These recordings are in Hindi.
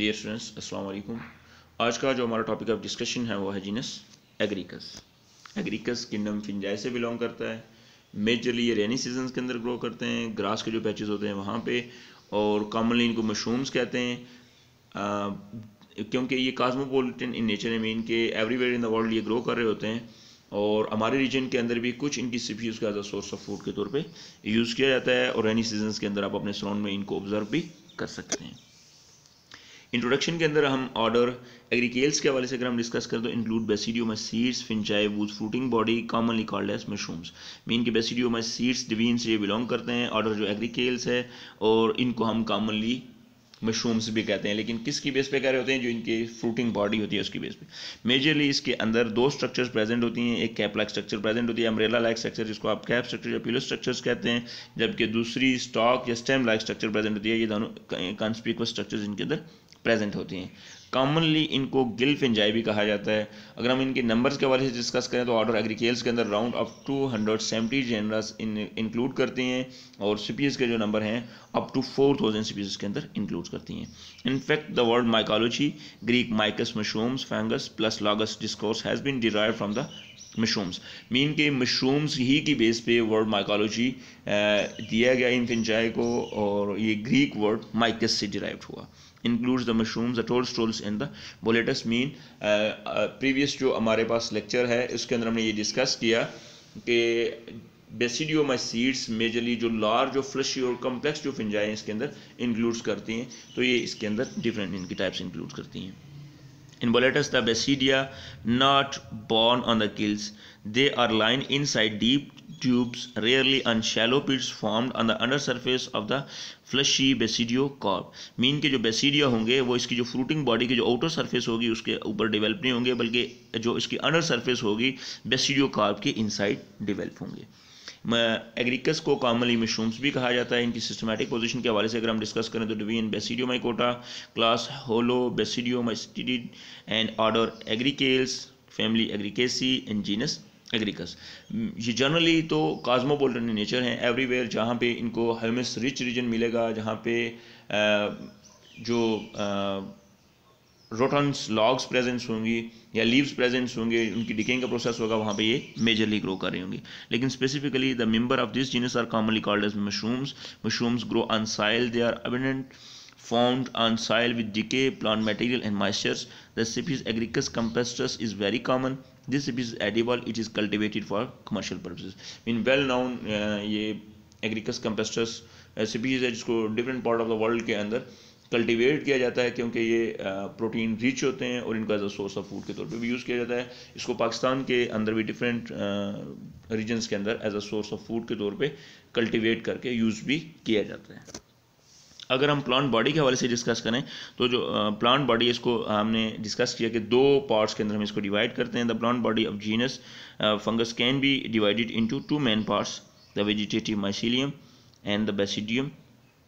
डियर स्टूडेंट्स अस्सलाम वालेकुम आज का जो हमारा टॉपिक ऑफ डिस्कशन है वो है genus Agaricus Agaricus kingdom fungi से बिलोंग करता है मेजरली ये रेनी सीजन के अंदर ग्रो करते हैं ग्रास के जो पैचेस होते हैं वहाँ पे और कॉमनली इनको मशरूम्स कहते हैं uh, क्योंकि ये कास्मोपोलिटन इन नेचर है मीन के एवरीवेयर इन द वर्ल्ड ये ग्रो कर रहे होते हैं और हमारे रीजन के अंदर भी कुछ इनकी स्पीसीज का as a source of food के तौर पे यूज़ किया जाता है और रेनी सीजन के अंदर आप अपने सराउंड में इनको ऑब्जर्व भी कर सकते हैं इंट्रोडक्शन के अंदर हम ऑर्डर एग्रीकेल्स के हवाले से अगर हम डिस्कस करें तो include basidioma seeds fungi whose fruiting body commonly called as mushrooms mean के बेसिडियोमा सीड्स डिवीन से ये बिलोंग करते हैं ऑर्डर जो एग्रीकेल्स है और इनको हम कॉमनली मशरूम्स भी कहते हैं लेकिन किसकी बेस पे कह रहे होते हैं जो इनकी फ्रूटिंग बॉडी होती है उसकी बेस पे मेजरली इसके अंदर दो स्ट्रक्चर्स प्रेजेंट होती हैं एक कैप लाइक स्ट्रक्चर प्रेजेंट होती है अमरेला लाइक स्ट्रक्चर जिसको आप कैप स्ट्रक्चर या पिलो स्ट्रक्चर्स कहते हैं जबकि दूसरी स्टॉक या स्टेम लाइक स्ट्रक्चर प्रेजेंट होती है ये दोनों कॉन्स्पिकुअस स्ट्रक्चर इनके अंदर प्रेजेंट होती हैं कॉमनली इनको गिल फिंजाई भी कहा जाता है अगर हम इनके नंबर्स के बारे से डिस्कस करें तो ऑर्डर एग्रीकेल्स के अंदर राउंड हंड्रेड सेवेंटी जेनरस इन इंक्लूड करते हैं और सीपीएस के जो नंबर हैं up to four thousand species के अंदर इंक्लूड करती हैं in fact the word mycology Greek mykes mushrooms fungus plus logos discourse has been derive from the mushrooms mean के मशरूम्स ही की बेस पे वर्ड माइकोलॉजी eh, दिया गया इन फिंजाई को और ये ग्रीक वर्ड माइकस से डिराइव हुआ includes the mushrooms toadstools and the boletus mean previous जो हमारे पास लेक्चर है उसके अंदर हमने ये डिस्कस किया कि माई सीड्स मेजरली जो लार्ज और फ्लशी और कम्प्लेक्स जो फिंजाएँ इसके अंदर इंक्लूड्स करती हैं तो ये इसके अंदर डिफरेंट इनकी टाइप्स इंक्लूड करती हैं In Boletus, the basidia not born on the gills. They are lying inside deep tubes, rarely on shallow pits formed on the undersurface of the fleshy basidio corp. Mean के जो basidia होंगे वो इसकी जो fruiting body की जो outer surface होगी उसके ऊपर develop नहीं होंगे बल्कि जो इसकी अंडर सरफेस होगी basidio corp के inside develop होंगे एग्रीकस को कॉमनली मशरूम्स भी कहा जाता है इनकी सिस्टमेटिक पोजीशन के हवाले से अगर हम डिस्कस करें तो division Basidiomycota class Holobasidiomycetes and order Agaricales family Agaricaceae in genus Agaricus ये जनरली तो काजमोपोलिटन नेचर हैं एवरीवेयर जहाँ पे इनको ह्यूमस रिच रीजन मिलेगा जहाँ पे आ, जो आ, रोटन्स लॉग्स प्रेजेंस होंगी या लीव्स प्रेजेंस होंगे उनकी डिकेंग का प्रोसेस होगा वहाँ पे ये मेजरली ग्रो कर रही होंगी लेकिन specifically the member of this genus are commonly called as mushrooms mushrooms grow on soil they are abundant found on soil with decay plant material and moistures the species Agaricus campestris is very common this species edible it is cultivated for commercial purposes mean well known ये एग्रीकस कम्पेस्टस सिपीज है जिसको different part of the world के अंदर कल्टीवेट किया जाता है क्योंकि ये प्रोटीन रिच होते हैं और इनका as a source of food के तौर पे भी यूज़ किया जाता है इसको पाकिस्तान के अंदर भी डिफरेंट रीजन्स के अंदर as a source of food के तौर पे कल्टीवेट करके यूज़ भी किया जाता है अगर हम प्लांट बॉडी के हवाले से डिस्कस करें तो जो प्लांट बॉडी इसको हमने डिस्कस किया कि दो पार्ट्स के अंदर हम इसको डिवाइड करते हैं the plant body of genus fungus can be divided into two main parts the vegetative mycelium and the basidium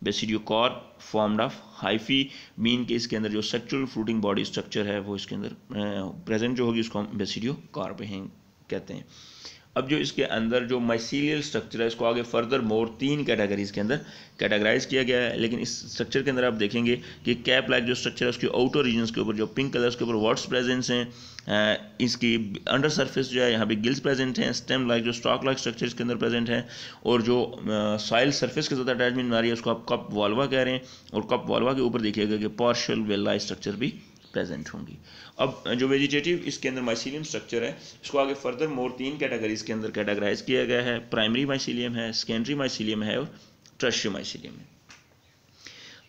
basidiocarp formed of hyphae mean के इसके अंदर जो सेक्चुअल फ्रूटिंग बॉडी स्ट्रक्चर है वो इसके अंदर प्रेजेंट जो होगी उसको हम हैं कहते हैं अब जो इसके अंदर जो माइसीलियल स्ट्रक्चर है इसको आगे फर्दर मोर तीन कैटेगरीज के अंदर कैटेगराइज किया गया है लेकिन इस स्ट्रक्चर के अंदर आप देखेंगे कि कैप लाइक जो स्ट्रक्चर है उसके आउटर रीजन के ऊपर जो पिंक कलर्स के ऊपर वाट्स प्रेजेंस हैं इसकी अंडर सर्फेस जो है यहाँ पे गिल्स प्रेजेंट हैं स्टेम लाइक जो स्टॉक लाइक स्ट्रक्चर इसके अंदर प्रेजेंट हैं और जो सॉइल सर्फेस के साथ अटैचमेंट बना रही है उसको आप कप वालवा कह रहे हैं और कप वालवा के ऊपर देखिएगा कि पार्शल वेल्ला स्ट्रक्चर भी प्रेजेंट होंगी अब जो वेजिटेटिव इसके अंदर माइसिलियम स्ट्रक्चर है इसको आगे फर्दर मोर तीन कैटेगरीज के अंदर कैटेगराइज किया गया है प्राइमरी माइसिलियम है सेकेंडरी माइसिलियम है और ट्रश्य माइसिलियम है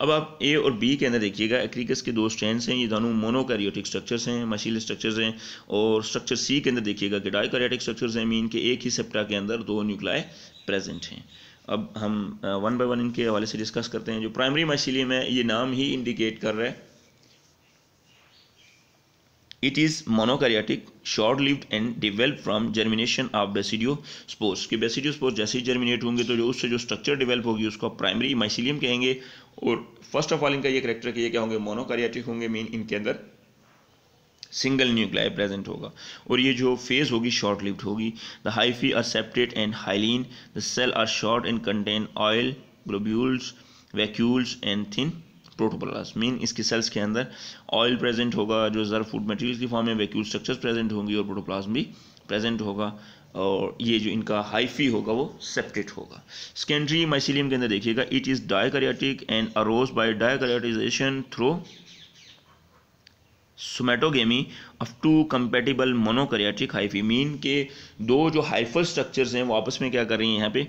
अब आप ए और बी के अंदर देखिएगा एक्रिकस के दो स्ट्रैंड्स हैं ये दोनों मोनोकैरियोटिक स्ट्रक्चर्स हैं मशील स्ट्रक्चर्स हैं और स्ट्रक्चर सी के अंदर देखिएगा कि डाइकैरियोटिक स्ट्रक्चर्स हैं मीन के एक ही सेप्टा के अंदर दो न्यूक्लाई प्रेजेंट हैं अब हम वन बाय वन इनके हवाले से डिस्कस करते हैं जो प्राइमरी माइसिलियम है ये नाम ही इंडिकेट कर रहा है it is monokaryotic, short lived and develop from germination of basidiospores कि बेसिडियो स्पोर्स जैसे ही जर्मिनेट होंगे तो जो उससे जो स्ट्रक्चर डेवलप होगी उसको प्राइमरी माइसिलियम कहेंगे और फर्स्ट ऑफ ऑल इनका ये करेक्टर कि ये क्या होंगे मोनोकारियाटिक होंगे मीन इनके अंदर सिंगल न्यूक्लियाई प्रेजेंट होगा और ये जो फेज होगी शॉर्ट लिव्ड होगी the hyphae are septate and hyaline the cell are short and contain oil globules vacuoles and thin protoplasm mean इसकी सेल्स के अंदर ऑयल प्रेजेंट होगा जो ज़र फूड मटेरियल की फॉर्म में वैक्यूल स्ट्रक्चर्स प्रेजेंट होंगी और प्रोटोप्लाज्म भी प्रेजेंट होगा और ये जो इनका हाइफी होगा वो सेप्टेट होगा सेकेंडरी माइसिलियम के अंदर देखिएगा it is dikaryotic and arose by dikaryotization through somatogamy of two compatible monokaryotic hyphae mean के दो जो हाइफल स्ट्रक्चर्स हैं वो आपस में क्या कर रही हैं यहाँ पे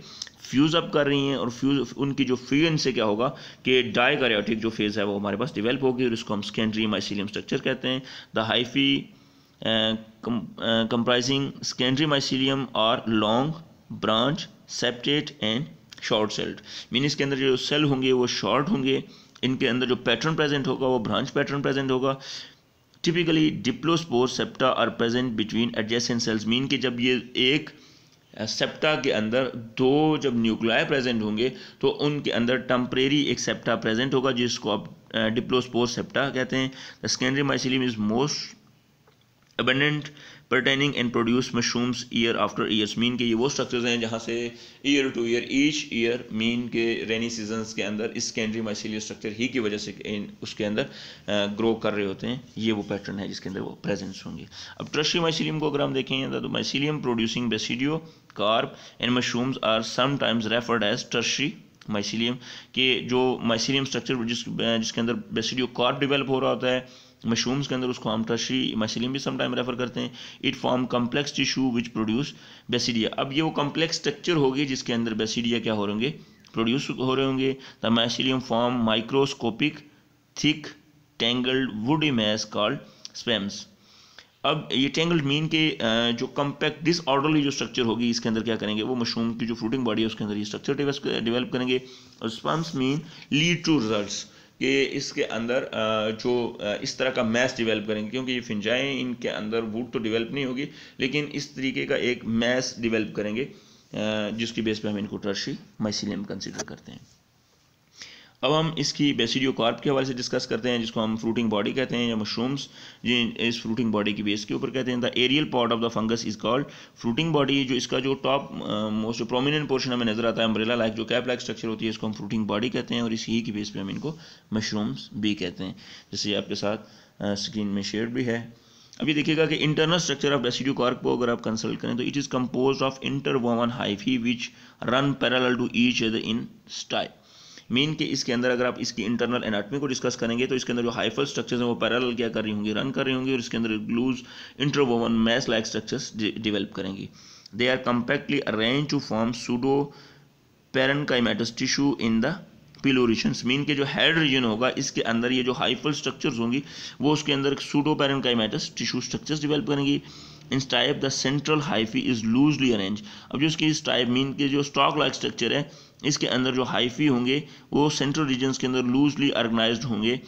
फ्यूज़ अप कर रही हैं और फ्यूज उनकी जो फ्यूजन से क्या होगा कि डायकरियाटिक जो फेज़ है वो हमारे पास डिवेल्प होगी और इसको हम स्केंड्री माइसिलियम स्ट्रक्चर कहते हैं the hyphae comprising secondary mycelium are long branch septate and short celled mean इसके अंदर जो सेल होंगे वो शॉर्ट होंगे इनके अंदर जो पैटर्न प्रेजेंट होगा वो ब्रांच पैटर्न प्रेजेंट होगा typically diplospore septa are present between adjacent cells mean के जब ये एक सेप्टा के अंदर दो जब न्यूक्लाय प्रेजेंट होंगे तो उनके अंदर टम्परेरी एक सेप्टा प्रेजेंट होगा जिसको आप डिप्लोस्पोर सेप्टा कहते हैं the secondary mycelium is most abundant perennating and produce mushrooms year after years mean के ये वो स्ट्रक्चर्स हैं जहाँ से year to year each year mean के रेनी सीजन के अंदर इस कैंड्री माइसिलियर स्ट्रक्चर ही की वजह से उसके अंदर ग्रो कर रहे होते हैं ये वो पैटर्न है जिसके अंदर वो प्रेजेंस होंगे अब ट्रस्टी माइसिलियम को अगर हम देखें तो mycelium producing basidiocarp and mushrooms are sometimes referred as tertiary mycelium के जो माइसिलियम स्ट्रक्चर जिस जिसके अंदर बेसिडियो कार्प डिवेल्प हो रहा होता है मशरूम्स के अंदर उसको हम टर्शरी मशलिन भी समटाइम रेफर करते हैं it form complex tissue which produce basidia अब ये वो कम्प्लेक्स स्ट्रक्चर होगी जिसके अंदर बेसिडिया क्या हो रहे होंगे प्रोड्यूस हो रहे होंगे the mycelium form microscopic thick tangled wood mass called spawns अब ये टेंगल्ड मीन के जो कम्पैक्ट डिसऑर्डरली जो स्ट्रक्चर होगी इसके अंदर क्या करेंगे वो मशरूम की जो फ्रूटिंग बॉडी है उसके अंदर ये स्ट्रक्चर डेवलप करेंगे और spawns mean lead to results कि इसके अंदर जो इस तरह का मैस डिवेल्प करेंगे क्योंकि ये फिंजाएँ इनके अंदर वुड तो डिवेल्प नहीं होगी लेकिन इस तरीके का एक मैस डिवेल्प करेंगे जिसकी बेस पे हम इनको टर्शी माइसिलियम कंसिडर करते हैं अब हम इसकी बेसिडियो कार्प के हवाले से डिस्कस करते हैं जिसको हम फ्रूटिंग बॉडी कहते हैं या मशरूम्स जिन इस फ्रूटिंग बॉडी की बेस के ऊपर कहते हैं the aerial part of the fungus is called fruiting body जो इसका जो टॉप मोस्ट प्रोमिनेंट पोर्शन हमें नजर आता है अम्ब्रेला लाइक जो कैप लाइक स्ट्रक्चर होती है इसको हम फ्रूटिंग बॉडी कहते हैं और इसी ही की बेस पर हम इनको मशरूम्स भी कहते हैं जैसे आपके साथ स्क्रीन में शेयर भी है अभी देखिएगा कि internal structure of basidiocarp को अगर आप कंसल्ट करें तो it is compose of interwoven hyphae which run parallel to each other in stipe mean के इसके अंदर अगर आप इसकी इंटरनल एनाटमी को डिस्कस करेंगे तो इसके अंदर जो हाइफल स्ट्रक्चर्स हैं वो पैरल क्या कर रही होंगी रन कर रही होंगी और इसके अंदर ग्लूज interwoven mass like structures develop करेंगी they are compactly arrange to form pseudo parenchymatous tissue in the pileus mean के जो हेड रीजन होगा इसके अंदर ये जो हाइफल स्ट्रक्चर्स होंगी वो उसके अंदर pseudo parenchymatous tissue structures develop करेंगी in stipe the central hyphae is loosely arrange अब जो इसकी स्टाइप मीन के जो स्टॉक लाइक स्ट्रक्चर है इसके अंदर जो हाइफी होंगे वो सेंट्रल रीजन्स के अंदर लूजली ऑर्गेनाइज होंगे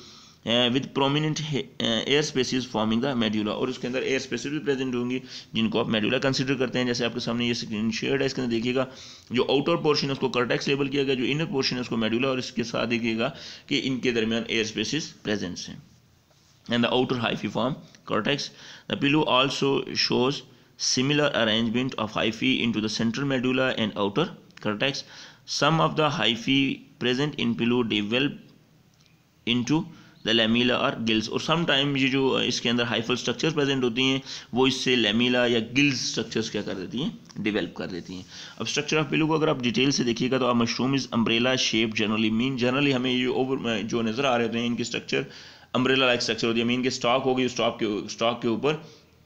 with prominent air spaces forming the medulla और उसके अंदर एयर स्पेसिस भी प्रेजेंट होंगी जिनको आप मेड्यूला कंसिडर करते हैं जैसे आपके सामने ये स्क्रीन शेड है इसके अंदर देखिएगा जो आउटर पोर्शन है उसको कर्टैक्स लेबल किया गया जो इनर पोर्शन है उसको मेड्यूला और इसके साथ देखिएगा कि इनके दरमियान एयर स्पेसिस प्रेजेंट्स हैं and the outer hyphae form cortex. The pillow shows similar arrangement of hyphae in to the central medulla and outer cortex. Some of the hyphae present in pillow develop into the lamella और गिल्स और समटाइम ये जो इसके अंदर हाइफल स्ट्रक्चर्स प्रेजेंट होती हैं वो इससे लेमीला या गिल्स स्ट्रक्चर्स क्या कर देती हैं डेवलप कर देती हैं अब स्ट्रक्चर ऑफ पिलू को अगर आप डिटेल से देखिएगा तो आप mushroom is umbrella shape generally mean generally हमें ये ओवर जो नज़र आ रहे होते हैं इनकी स्ट्रक्चर अम्ब्रेला लाइक स्ट्रक्चर होती है मीन के स्टॉक होगी स्टॉक के स्टॉक के ऊपर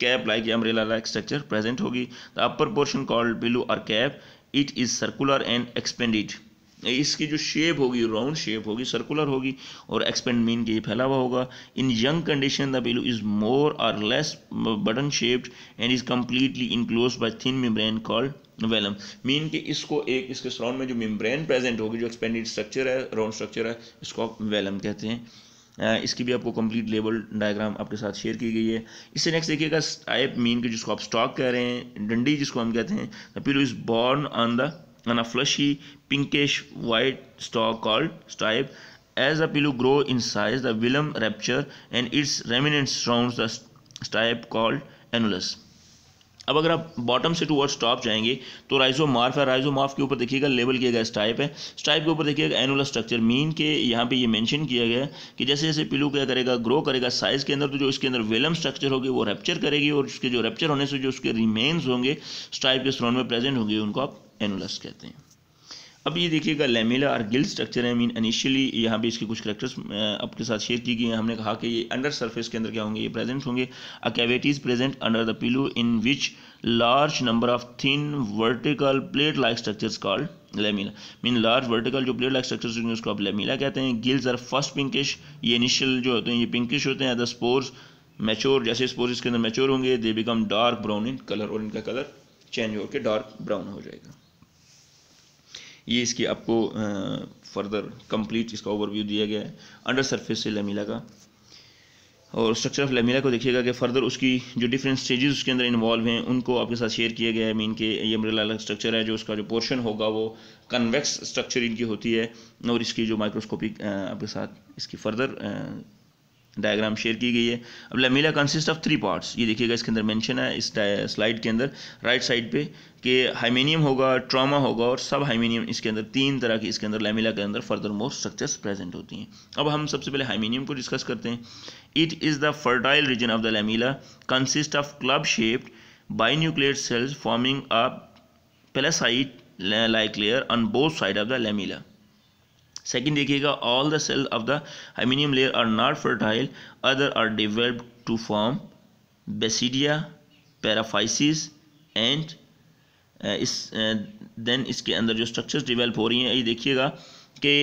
cap like umbrella like structure present होगी the upper portion called pileus और cap it is circular and expanded इसकी जो शेप होगी राउंड शेप होगी सर्कुलर होगी और एक्सपेंड मीन के ये फैला हुआ होगा in young condition the pileus is more और less button shaped and is completely enclose by thin membrane called velum mean के इसको एक इसके सराउंड में जो मेम्ब्रेन प्रेजेंट होगी जो एक्सपेंडेड स्ट्रक्चर है राउंड स्ट्रक्चर है इसको आप वेलम कहते हैं Uh, इसकी भी आपको कंप्लीट लेबल डायग्राम आपके साथ शेयर की गई है इससे नेक्स्ट देखिएगा टाइप मीन के जिसको आप स्टॉक कह रहे हैं डंडी जिसको हम कहते हैं the is born on the on a fleshy pinkish white stalk called stipe as a pileus grow in size the velum rupture and its remnants round the stipe called annulus अब अगर आप बॉटम से टूवर्ड्स टॉप जाएंगे तो राइजोमार्फ है राइजोमार्फ के ऊपर देखिएगा लेवल किया गया स्टाइप है स्टाइप के ऊपर देखिएगा एनुलर स्ट्रक्चर मीन के यहाँ पे ये मेंशन किया गया है कि जैसे जैसे पिलू क्या करेगा ग्रो करेगा साइज के अंदर तो जो इसके अंदर वेलम स्ट्रक्चर होगी वो रेप्चर करेगी और उसके जो रेप्चर होने से जो उसके रिमेन्स होंगे स्टाइप के स्ट्रोन में प्रेजेंट होंगे उनको आप एनुलस कहते हैं अब ये देखिएगा लेमेला और गिल स्ट्रक्चर है मीन इनिशियली यहाँ पे इसके कुछ करेक्टर्स आपके साथ शेयर की गई हैं हमने कहा कि ये अंडर सरफेस के अंदर क्या होंगे ये प्रेजेंट होंगे a cavities present under the pileus in which large number of thin vertical plate like structures called lamella mean large vertical जो प्लेट लाइक स्ट्रक्चर्स होंगे उसको आप लेमिला कहते हैं गिल्स आर फर्स्ट पिंकिश ये इनिशियल जो होते हैं ये पिंकिश होते हैं द स्पोर्स मैच्योर जैसे स्पोर्स इसके अंदर मैच्योर होंगे they become dark brown in colour और इनका कलर चेंज होकर डार्क ब्राउन हो जाएगा ये इसकी आपको फर्दर कंप्लीट इसका ओवरव्यू दिया गया है अंडर सरफेस से लेमिला का और स्ट्रक्चर ऑफ लेमिला को देखिएगा कि फर्दर उसकी जो डिफरेंट स्टेजेस उसके अंदर इन्वॉल्व हैं उनको आपके साथ शेयर किया गया है मीन के ये अम्ब्रेला अलग स्ट्रक्चर है जो उसका जो पोर्शन होगा वो कन्वेक्स स्ट्रक्चर इनकी होती है और इसकी जो माइक्रोस्कोपिक आपके साथ इसकी फर्दर डायग्राम शेयर की गई है अब lamella consist of three parts ये देखिएगा इसके अंदर मेंशन है इस स्लाइड के अंदर राइट साइड पे कि हाइमेनियम होगा ट्रामा होगा और सब हाइमेनियम इसके अंदर तीन तरह की इसके अंदर लेमिला के अंदर फर्दर मोर स्ट्रक्चर्स प्रेजेंट होती हैं अब हम सबसे पहले हाइमेनियम को डिस्कस करते हैं it is the fertile region of the lamella consist of club shaped binuclear cells forming a palisade like layer on both side of the lamella second देखिएगा all the cell of the hymenium layer are not fertile other are develop to form basidia paraphyses and is then इसके अंदर जो स्ट्रक्चर्स डिवेल्प हो रही हैं ये देखिएगा कि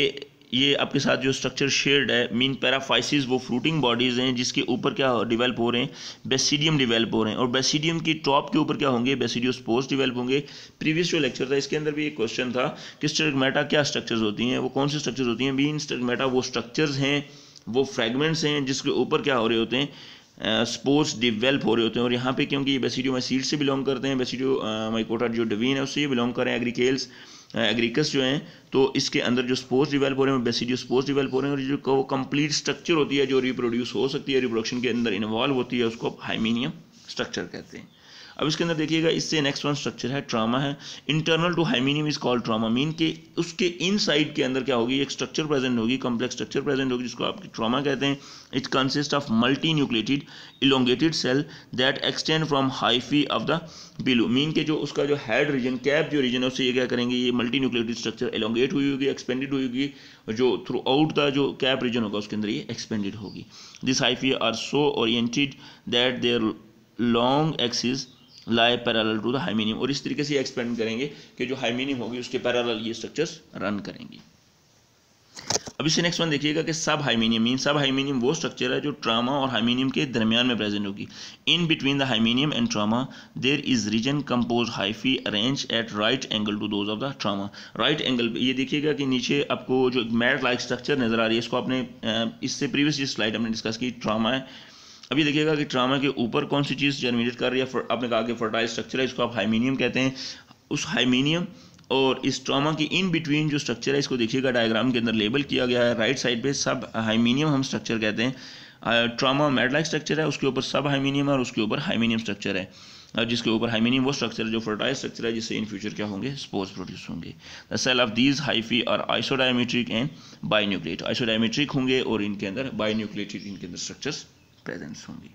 ये आपके साथ जो स्ट्रक्चर शेयर्ड है मीन पैराफाइसिस वो फ्रूटिंग बॉडीज़ हैं जिसके ऊपर क्या डिवेल्प हो रहे हैं बेसिडियम डिवेल्प हो रहे हैं और बेसिडियम की टॉप के ऊपर क्या होंगे बेसिडियो स्पोर्स डिवेल्प होंगे प्रीवियस जो लेक्चर था इसके अंदर भी एक क्वेश्चन था कि स्टर्गमेटा क्या स्ट्रक्चर्स होती हैं वो कौन सी स्ट्रक्चर होती हैं मीन स्ट्रगमेटा वो स्ट्रक्चर्स हैं वो फ्रेगमेंट्स हैं जिसके ऊपर क्या हो रहे होते हैं स्पोर्ट्स uh, डिवेल्प हो रहे होते हैं और यहाँ पे क्योंकि ये बेसिडियो माइसीड से बिलोंग करते हैं बेसिडियो माइकोटा uh, जो डवीन है उससे ये बिलोंग कर रहे हैं एग्रीकेल्स एग्रीकस जो हैं तो इसके अंदर जो स्पोर्स डिवेल्प हो रहे हैं बेसिडियो स्पोर्स डिवेल्प हो रहे हैं और जो वो कंप्लीट स्ट्रक्चर होती है जो रिप्रोड्यूस हो सकती है रिप्रोडक्शन के अंदर इन्वॉल्व होती है उसको हाइमीनियम स्ट्रक्चर कहते हैं अब इसके अंदर देखिएगा इससे नेक्स्ट वन स्ट्रक्चर है ट्रामा है internal to hymenium is called trama mean के उसके इन के अंदर क्या होगी एक स्ट्रक्चर प्रेजेंट होगी कॉम्प्लेक्स स्ट्रक्चर प्रेजेंट होगी जिसको आप ट्रामा कहते हैं it consist of multinucleated elongated cell that extend from hyphae of the pileus mean के जो उसका जो हेड रीजन कैप जो रीजन है उससे ये क्या करेंगे ये मल्टी न्यूक्लेटेड स्ट्रक्चर एलोंगेट हुई होगी एक्सपेंडेड हुई होगी जो थ्रू आउट द जो कैप रीजन होगा उसके अंदर ये एक्सपेंडेड होगी this hyphae are so oriented that their long axis lie parallel to the hymenium और इस तरीके से एक्सपेंड करेंगे कि जो हाइमिनियम होगी उसके पैरल ये स्ट्रक्चर्स रन करेंगी अब इससे नेक्स्ट वन देखिएगा कि सब हाइमिनियम मीन सब हाइमिनियम वो स्ट्रक्चर है जो ट्रामा और हाइमिनियम के दरमियान में प्रेजेंट होगी in between the hymenium and trama there is region compose hyphae arrange at right angle to those of the trama right angle ये देखिएगा कि नीचे आपको जो मैट लाइक स्ट्रक्चर नजर आ रही है इसको आपने इससे प्रीवियस स्लाइड हमने डिस्कस की ट्रामा है अभी देखिएगा कि ट्रामा के ऊपर कौन सी चीज़ जर्मिनेट कर रही है आपने कहा कि फर्टाइल स्ट्रक्चर है इसको आप हाइमीनियम कहते हैं उस हाइमीनियम और इस ट्रामा की इन बिटवीन जो स्ट्रक्चर है इसको देखिएगा डायग्राम के अंदर लेबल किया गया है राइट साइड पर सब हाइमिनियम हम स्ट्रक्चर कहते हैं ट्रामा मेडलाइक स्ट्रक्चर है उसके ऊपर सब हाइमीनियम है और उसके ऊपर हाइमिनियम स्ट्रक्चर है और जिसके ऊपर हाइमिनियम वो स्ट्रक्चर है जो फर्टाइल स्ट्रक्चर है जिससे इन फ्यूचर क्या होंगे स्पोर्स प्रोड्यूस होंगे the cell of these hyphae are isodiametric and binucleate isodiametric होंगे और इनके अंदर बाइन्यूक्लेटेड इनके अंदर स्ट्रक्चर्स प्रेजेंस होंगी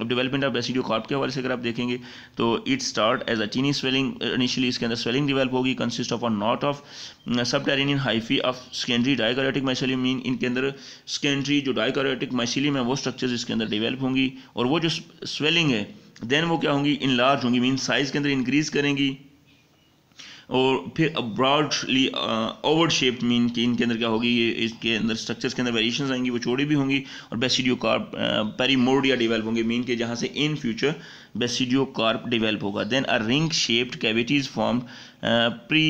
अब डेवलपमेंट ऑफ एसिडियो कॉर्प के हवाले से अगर आप देखेंगे तो इट स्टार्ट एज अ चीनी स्वेलिंग इनिशियली इसके अंदर स्वेलिंग डेवलप होगी consist of a knot of subterranean hyphae of secondary dikaryotic mycelium mean इनके अंदर स्केंड्री जो डायकोरेटिक माइसिलियम है वो स्ट्रक्चर्स इसके अंदर डेवलप होंगी और वो जो स्वेलिंग है देन वो क्या होंगी इन लार्ज होंगी मीन साइज़ के अंदर इंक्रीज़ करेंगी और फिर ब्रॉडली ओवर शेप मीन कि इनके अंदर क्या होगी ये इसके अंदर स्ट्रक्चर्स के अंदर वेरिएशन आएंगी वो चौड़ी भी होंगी और बेसिडियो कार्प पेरीमोडिया डिवेल्प होंगे मीन के जहाँ से in future basidiocarp develop होगा then a ring shaped cavities form 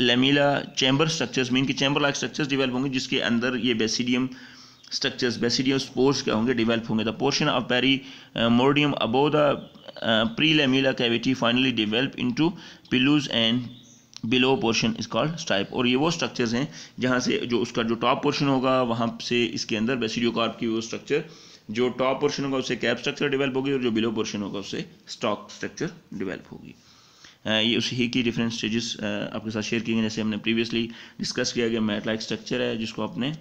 prelamellar chamber structures mean के चैम्बर लाइक स्ट्रक्चर्स डिवेल्प होंगे जिसके अंदर ये बेसिडियम स्ट्रक्चर्स बेसिडियो स्पोर्स क्या होंगे डिवेल्प होंगे ऑफ पेरी of above the prelamellar cavity finally develop into pileus and below portion is called stipe और ये वो स्ट्रक्चर्स हैं जहाँ से जो उसका जो टॉप पोर्शन होगा वहाँ से इसके अंदर बेसिडियोकार्प की वो स्ट्रक्चर जो टॉप पोर्शन होगा उससे कैप स्ट्रक्चर डिवेल्प होगी और जो बिलो पोर्शन होगा उससे स्टॉक स्ट्रक्चर डिवेल्प होगी uh, ये उसी ही की डिफरेंट स्टेजेस uh, आपके साथ शेयर किए गए जैसे हमने प्रीवियसली डिस्कस किया गया मैट लाइक स्ट्रक्चर है जिसको आपने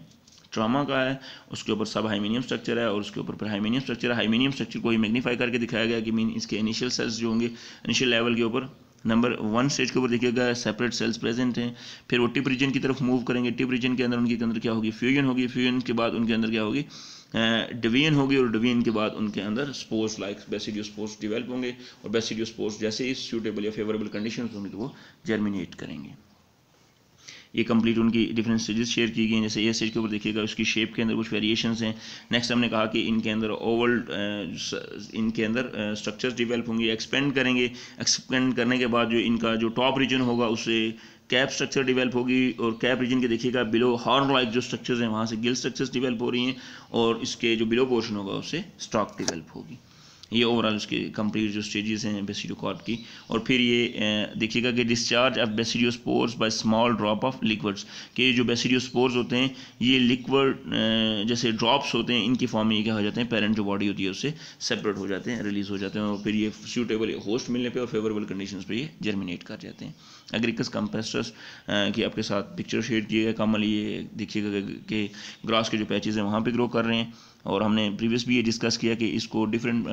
ट्रामा का है उसके ऊपर सब हाइमिनियम स्ट्रक्चर है और उसके ऊपर फिर हाइमिनियम स्ट्रक्चर हाइमिनियम स्ट्रक्चर को ही मैग्नीफाई करके दिखाया गया कि मीन इसके इनिशियल सेल्स जो होंगे इनिशियल लेवल के ऊपर नंबर वन स्टेज के ऊपर देखिएगा सेपरेट सेल्स प्रेजेंट हैं फिर वो टिप रीजन की तरफ मूव करेंगे टिप रीजन के अंदर उनके अंदर क्या होगी फ्यूजन होगी फ्यूजन के बाद उनके अंदर क्या होगी डिवीजन होगी और डिवीजन के बाद उनके अंदर spores like basidiospores develop होंगे और बेसिडियो स्पोर्ट्स जैसे ही सूटेबल या फेवरेबल कंडीशन होंगे तो वो जर्मिनेट करेंगे ये कंप्लीट उनकी डिफरेंट स्टेजेस शेयर की गई हैं जैसे ये स्टेज के ऊपर देखिएगा उसकी शेप के अंदर कुछ वेरिएशंस हैं नेक्स्ट हमने कहा कि इनके अंदर ओवल इनके अंदर स्ट्रक्चर्स डिवेल्प होंगे एक्सपेंड करेंगे एक्सपेंड करने के बाद जो इनका जो टॉप रीजन होगा उससे कैप स्ट्रक्चर डेवलप होगी और कैप रीजन के देखिएगा बिलो हॉर्न लाइक जो स्ट्रक्चर्स हैं वहाँ से गिल स्ट्रक्चर्स डेवलप हो रही हैं और इसके जो बिलो पोर्शन होगा उससे स्टॉक डिवेल्प होगी ये ओवरऑल उसके कंप्लीट जो स्टेजेस हैं कॉर्ड की और फिर ये देखिएगा कि discharge of spores by small drop of liquids के जो स्पोर्स होते हैं ये लिक्विड जैसे ड्रॉप्स होते हैं इनकी फॉर्म में ये क्या हो जाते हैं पेरेंट जो बॉडी होती है उससे सेपरेट हो जाते हैं रिलीज हो जाते हैं और फिर ये सूटेबल होस्ट मिलने पर और फेवरेबल कंडीशन पर ये जर्मिनेट कर जाते हैं एग्रीकस कंपेस्टर्स की आपके साथ पिक्चर शेयर किए गए कमल ये देखिएगा कि ग्रास के जो पैचेज हैं वहाँ पर ग्रो कर रहे हैं और हमने प्रीवियस भी ये डिस्कस किया कि इसको डिफरेंट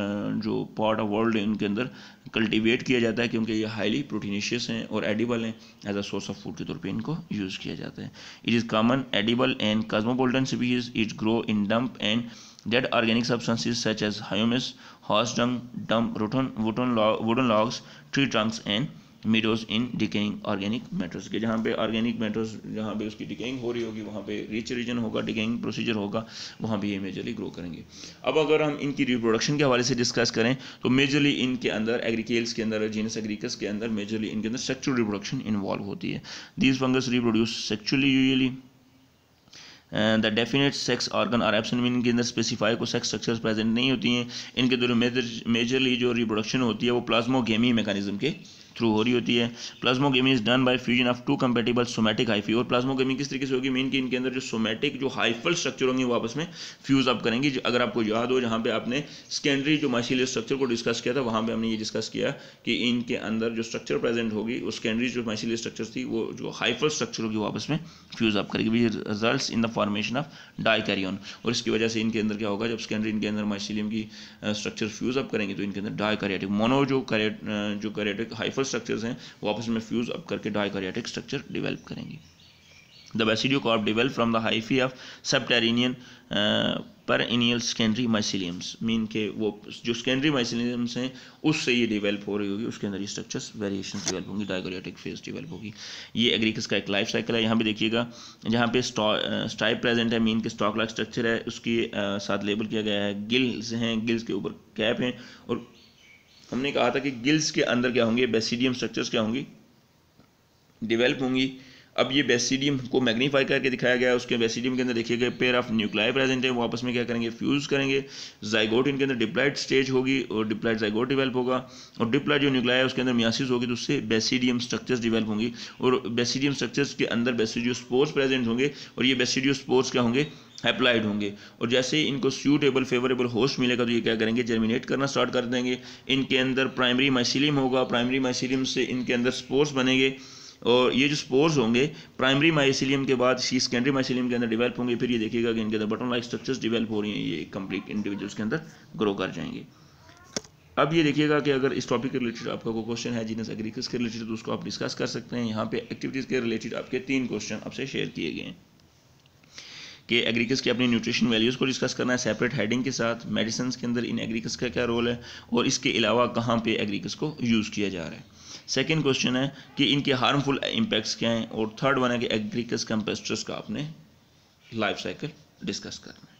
जो पार्ट ऑफ वर्ल्ड इनके अंदर कल्टीवेट किया जाता है क्योंकि ये हाईली प्रोटीनिशियस हैं और एडिबल हैं as a source of food के तौर पे इनको यूज़ किया जाता है it is common edible and cosmopolitan species it grow in damp and dead organic substances such as हायोमिस horse dung damp rotten wooden logs tree logs, and meadows in decaying organic matters के जहाँ पे ऑर्गेनिक मैटर्स जहाँ पे उसकी डिकेइंग हो रही होगी वहाँ पे रिच रीजन होगा डिकेइंग प्रोसीजर होगा वहाँ भी ये मेजरली ग्रो करेंगे अब अगर हम इनकी रिप्रोडक्शन के हवाले से डिस्कस करें तो मेजरली इनके अंदर एग्रीकेल्स के अंदर जीनस एग्रीकस के अंदर मेजरली इनके अंदर सेक्चुअल रिप्रोडक्शन इन्वॉल्व होती है these fungus reproduce sexually usually the definite sex organ are absent में इनके अंदर स्पेसिफाई को सेक्स स्ट्रक्चर्स प्रेजेंट नहीं होती हैं इनके दोनों मेजरली जो रिप्रोडक्शन होती है वो प्लाज्मोगेमी मेकानिज्म के थ्रू हो रही होती है गेमिंग is done by fusion of two compatible somatic hyphae और गेमिंग किस तरीके से होगी मीन की इनके अंदर जो सोमेटिक जो हाइफल स्ट्रक्चर होंगे वो आपस में फ्यूज अप करेंगी अगर आपको याद हो जहाँ पे आपने सेकेंडरी जो माइसिलियर स्ट्रक्चर को डिस्कस किया था वहाँ पे हमने ये डिस्कस किया कि इनके अंदर जो स्ट्रक्चर प्रेजेंट होगी वो सेकेंडरी जो माइसिलियर स्ट्रक्चर थी वो जो हाइफल स्ट्रक्चर होगी वो आपस में फ्यूज अप करेगी which result in the formation of dikaryon और इसकी वजह से इनके अंदर क्या होगा जब सेकेंडरी इनके अंदर माइसिलियम की स्ट्रक्चर फ्यूज अप करेंगे तो इनके अंदर डाइकैरियोटिक मोनो जो करेट जो करेटिक हाइफल स्ट्रक्चर्स हैं वो आपस में फ्यूज अप करके डायकोरियाटिक स्ट्रक्चर डिवेलप करेंगे the basidiocarp develop from the hyphae of subterranean perennial secondary माइसिलियम्स mean के वो जो स्केंडरी माइसिलियम्स हैं उससे ये डिवेल्प हो रही होगी उसके अंदर ये स्ट्रक्चर्स वेरिएशन डिवेल्प होंगी डायगोरियाटिक फेज डिवेल्प होगी ये एग्रीकस का एक लाइफ साइकिल है यहाँ पे देखिएगा जहाँ पे स्टाइप प्रेजेंट uh, है मीन के स्टॉक लाइक स्ट्रक्चर है उसके uh, साथ लेबल किया गया है गिल्स हैं गिल्स के ऊपर कैप हैं और हमने कहा था कि गिल्स के अंदर क्या होंगे बेसिडियम स्ट्रक्चर्स क्या होंगी डिवेलप होंगी अब ये बेसिडियम को मैग्नीफाई करके दिखाया गया है उसके बेसिडियम के अंदर देखिए गए पेयर ऑफ न्यूक्लाई प्रेजेंट है वो आपस में क्या करेंगे फ्यूज़ करेंगे जाइगोट इनके अंदर डिप्लाइड स्टेज होगी और डिप्लाइड जाइगोट डिवेल्प होगा और डिप्लाइड जो न्यूक्लाई है उसके अंदर मियासिस होगी तो उससे बेसिडियम स्ट्रक्चर्स डिवेल्प होंगी और बेसिडियम स्ट्रक्चर्स के अंदर बेसिडियो स्पोर्स प्रेजेंट होंगे और ये बेसिडियो स्पोर्स क्या होंगे अप्लाइड होंगे और जैसे ही इनको सूटेबल फेवरेबल होस्ट मिलेगा तो ये क्या करेंगे जर्मिनेट करना स्टार्ट कर देंगे इनके अंदर प्राइमरी माइसिलियम होगा प्राइमरी माइसिलियम से इनके अंदर स्पोर्स बनेंगे और ये जो स्पोर्स होंगे प्राइमरी माइसिलियम के बाद सी सेकेंडरी माइसिलियम के अंदर डेवलप होंगे फिर ये देखिएगा कि इनके अंदर बटन लाइक स्ट्रक्चर्स डेवलप हो रही हैं ये कंप्लीट इंडिविजुअल्स के अंदर ग्रो कर जाएंगे अब ये देखिएगा कि अगर इस टॉपिक के रिलेटेड आपका कोई क्वेश्चन है जीनस एग्रीकल्स के रिलेटेड तो उसको आप डिस्कस कर सकते हैं यहाँ पे एक्टिविटीज़ के रिलेटेड आपके तीन क्वेश्चन आपसे शेयर किए गए हैं कि एग्रीकल्स की अपनी न्यूट्रिशन वैल्यूज़ को डिस्कस करना है सेपरेट हेडिंग के साथ मेडिसिन के अंदर इन एग्रीकल्स का क्या रोल है और इसके अलावा कहाँ पर एग्रीकल्स को यूज़ किया जा रहा है सेकेंड क्वेश्चन है कि इनके हार्मफुल इम्पैक्ट्स क्या हैं और थर्ड वन है कि एग्रीकस कंपेस्टर्स का आपने लाइफ साइकिल डिस्कस करना है